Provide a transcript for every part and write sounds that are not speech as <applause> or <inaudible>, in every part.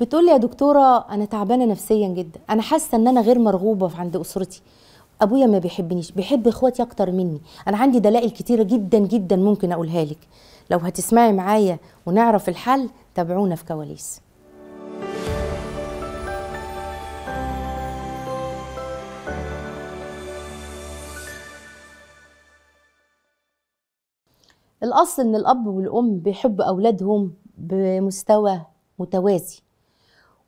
بتقول لي يا دكتوره انا تعبانه نفسيا جدا انا حاسه ان انا غير مرغوبه عند اسرتي ابويا ما بيحبنيش بيحب اخواتي اكتر مني انا عندي دلائل كتيره جدا جدا ممكن اقولها لك لو هتسمعي معايا ونعرف الحل تابعونا في كواليس الأصل إن الأب والأم بيحبوا أولادهم بمستوى متوازي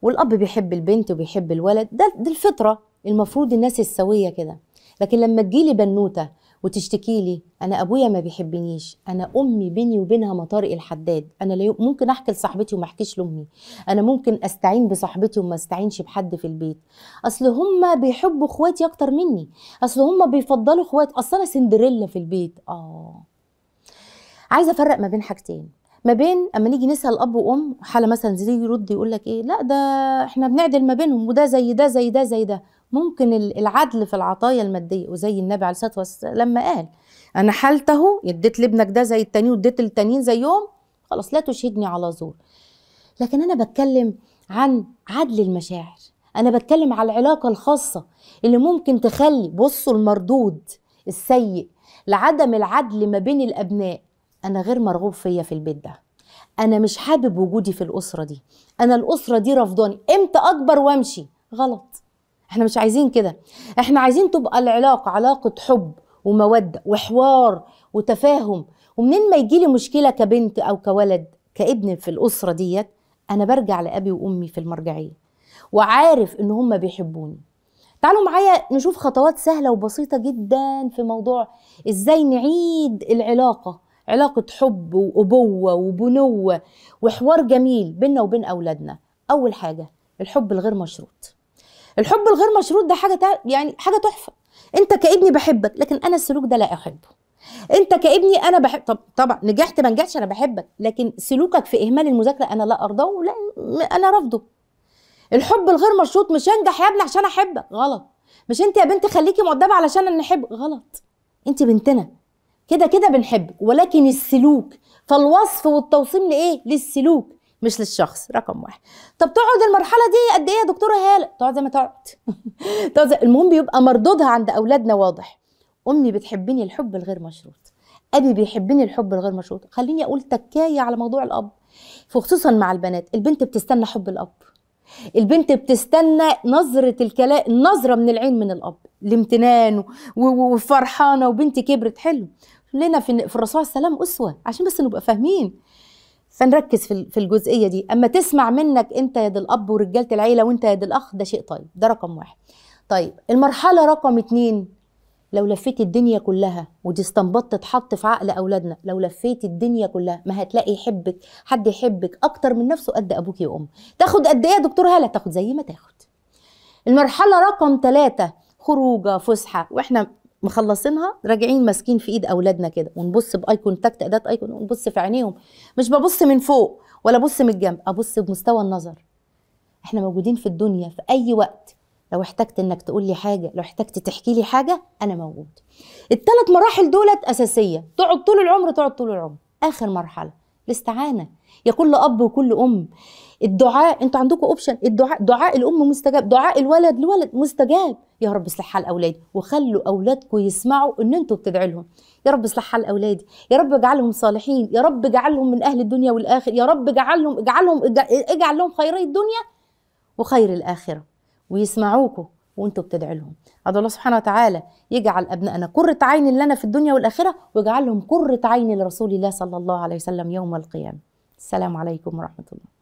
والاب بيحب البنت وبيحب الولد ده دي الفطره المفروض الناس السويه كده لكن لما تجيلي بنوته وتشتكي لي انا ابويا ما بيحبنيش انا امي بيني وبينها مطارق الحداد انا ممكن احكي لصاحبتي وما احكيش لامي انا ممكن استعين بصاحبتي وما استعينش بحد في البيت اصل هما بيحبوا اخواتي اكتر مني اصل هما بيفضلوا اخوات اصل انا سندريلا في البيت اه عايزه افرق ما بين حاجتين ما بين اما نيجي نسال اب وام حاله مثلا زي يرد يقول لك ايه لا ده احنا بنعدل ما بينهم وده زي ده زي ده زي ده ممكن العدل في العطايا الماديه وزي النبي عليه الصلاه والسلام لما قال انا حالته اديت لابنك ده زي التاني واديت للتانيين زيهم خلاص لا تشهدني على زور لكن انا بتكلم عن عدل المشاعر انا بتكلم على العلاقه الخاصه اللي ممكن تخلي بصوا المردود السيء لعدم العدل ما بين الابناء انا غير مرغوب فيا في البيت ده انا مش حابب وجودي في الاسره دي انا الاسره دي رفضاني امتى اكبر وامشي غلط احنا مش عايزين كده احنا عايزين تبقى العلاقه علاقه حب وموده وحوار وتفاهم ومنين ما يجي لي مشكله كبنت او كولد كابن في الاسره ديت انا برجع لابي وامي في المرجعيه وعارف ان هم بيحبوني تعالوا معايا نشوف خطوات سهله وبسيطه جدا في موضوع ازاي نعيد العلاقه علاقة حب وأبوة وبنوة وحوار جميل بينا وبين أولادنا أول حاجة الحب الغير مشروط الحب الغير مشروط ده حاجة يعني حاجة تحفة أنت كابني بحبك لكن أنا السلوك ده لا أحبه أنت كابني أنا بحب طب طبعا نجحت ما نجحتش أنا بحبك لكن سلوكك في إهمال المذاكرة أنا لا أرضاه ولا أنا رافضه الحب الغير مشروط مش هنجح يا ابني عشان أحبك غلط مش أنت يا بنت خليكي مؤدبة علشان نحب غلط أنت بنتنا كده كده بنحب ولكن السلوك فالوصف والتوصيم لايه للسلوك مش للشخص رقم واحد طب تقعد المرحله دي قد ايه يا دكتوره هاله تقعد زي ما تقعد <laughs> تقعد المهم بيبقى مردودها عند اولادنا واضح امي بتحبني الحب الغير مشروط ابي بيحبني الحب الغير مشروط خليني اقول تكايه على موضوع الاب وخصوصا مع البنات البنت بتستنى حب الاب البنت بتستنى نظرة الكلام نظرة من العين من الأب الامتنان وفرحانة وبنتي كبرت حلو لنا في, في الرسول عليه السلام اسوه عشان بس نبقى فاهمين فنركز في في الجزئيه دي اما تسمع منك انت يا الاب ورجاله العيله وانت يا الاخ ده شيء طيب ده رقم واحد طيب المرحله رقم اتنين لو لفيت الدنيا كلها ودي استنبطت تتحط في عقل اولادنا لو لفيت الدنيا كلها ما هتلاقي يحبك حد يحبك اكتر من نفسه قد ابوك يا ام تاخد قد ايه يا دكتور هلا تاخد زي ما تاخد المرحله رقم ثلاثة خروجه فسحه واحنا مخلصينها راجعين ماسكين في ايد اولادنا كده ونبص باي كونتاكت اداه اي كونتاكت ونبص في عينيهم مش ببص من فوق ولا ابص من الجنب ابص بمستوى النظر احنا موجودين في الدنيا في اي وقت لو احتجت انك تقول لي حاجه لو احتجت تحكي لي حاجه انا موجود الثلاث مراحل دولت اساسيه تقعد طول العمر تقعد طول العمر اخر مرحله الاستعانه يا كل اب وكل ام الدعاء انتوا عندكم اوبشن الدعاء دعاء الام مستجاب دعاء الولد لولد مستجاب يا رب اصلح حال اولادي وخلوا اولادكم يسمعوا ان انتوا بتدعي لهم يا رب اصلح حال اولادي يا رب اجعلهم صالحين يا رب اجعلهم من اهل الدنيا والاخر يا رب اجعلهم اجعلهم اجعل لهم خيري الدنيا وخير الاخره ويسمعوكم وانتوا بتدعي لهم ادعو الله سبحانه وتعالى يجعل ابنائنا قره عين لنا في الدنيا والاخره ويجعلهم قره عين لرسول الله صلى الله عليه وسلم يوم القيامه السلام عليكم ورحمه الله